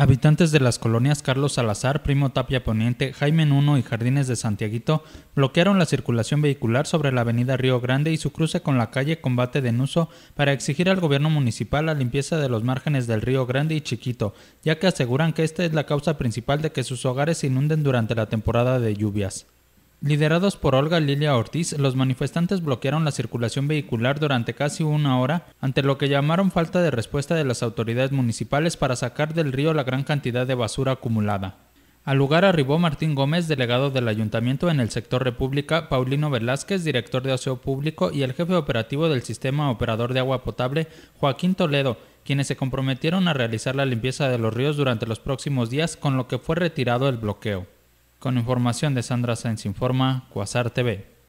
Habitantes de las colonias Carlos Salazar, Primo Tapia Poniente, Jaime Nuno y Jardines de Santiaguito bloquearon la circulación vehicular sobre la avenida Río Grande y su cruce con la calle Combate de Nuso para exigir al gobierno municipal la limpieza de los márgenes del Río Grande y Chiquito, ya que aseguran que esta es la causa principal de que sus hogares se inunden durante la temporada de lluvias. Liderados por Olga Lilia Ortiz, los manifestantes bloquearon la circulación vehicular durante casi una hora ante lo que llamaron falta de respuesta de las autoridades municipales para sacar del río la gran cantidad de basura acumulada. Al lugar arribó Martín Gómez, delegado del ayuntamiento en el sector República, Paulino Velázquez, director de aseo público, y el jefe operativo del sistema operador de agua potable, Joaquín Toledo, quienes se comprometieron a realizar la limpieza de los ríos durante los próximos días, con lo que fue retirado el bloqueo. Con información de Sandra Sainz Informa, Quasar TV.